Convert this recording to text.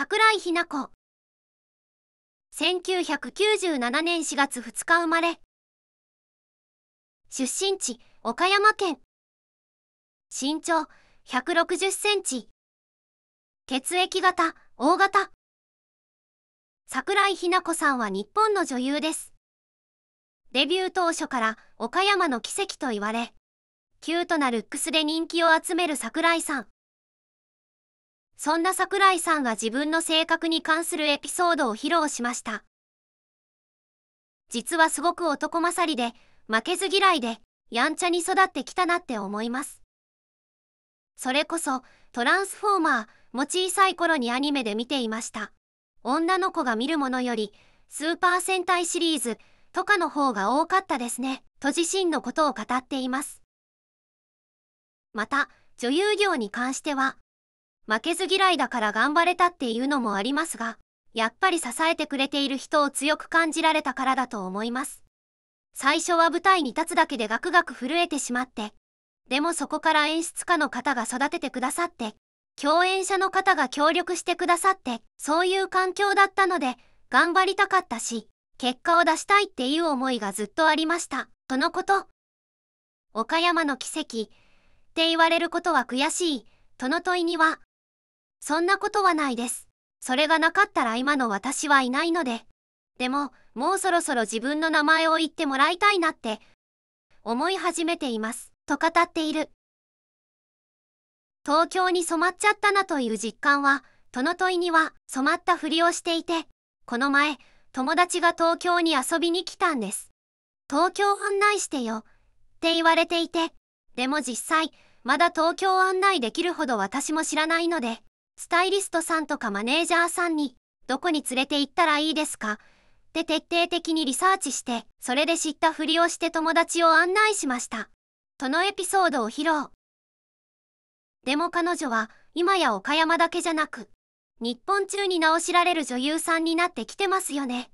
桜井日奈子1997年4月2日生まれ出身地岡山県身長160センチ血液型大型桜井日奈子さんは日本の女優ですデビュー当初から岡山の奇跡と言われキュートなルックスで人気を集める桜井さんそんな桜井さんが自分の性格に関するエピソードを披露しました。実はすごく男勝りで、負けず嫌いで、やんちゃに育ってきたなって思います。それこそ、トランスフォーマーも小さい頃にアニメで見ていました。女の子が見るものより、スーパー戦隊シリーズとかの方が多かったですね、と自身のことを語っています。また、女優業に関しては、負けず嫌いだから頑張れたっていうのもありますが、やっぱり支えてくれている人を強く感じられたからだと思います。最初は舞台に立つだけでガクガク震えてしまって、でもそこから演出家の方が育ててくださって、共演者の方が協力してくださって、そういう環境だったので、頑張りたかったし、結果を出したいっていう思いがずっとありました、とのこと。岡山の奇跡、って言われることは悔しい、との問いには、そんなことはないです。それがなかったら今の私はいないので。でも、もうそろそろ自分の名前を言ってもらいたいなって、思い始めています、と語っている。東京に染まっちゃったなという実感は、その問いには染まったふりをしていて、この前、友達が東京に遊びに来たんです。東京案内してよ、って言われていて、でも実際、まだ東京案内できるほど私も知らないので、スタイリストさんとかマネージャーさんに、どこに連れて行ったらいいですかって徹底的にリサーチして、それで知ったふりをして友達を案内しました。とのエピソードを披露。でも彼女は、今や岡山だけじゃなく、日本中に名を知られる女優さんになってきてますよね。